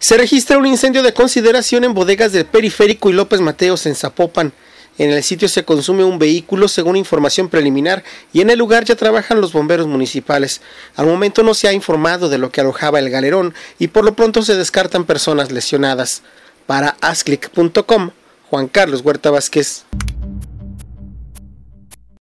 Se registra un incendio de consideración en bodegas del Periférico y López Mateos en Zapopan. En el sitio se consume un vehículo según información preliminar y en el lugar ya trabajan los bomberos municipales. Al momento no se ha informado de lo que alojaba el galerón y por lo pronto se descartan personas lesionadas. Para asclick.com, Juan Carlos Huerta Vázquez.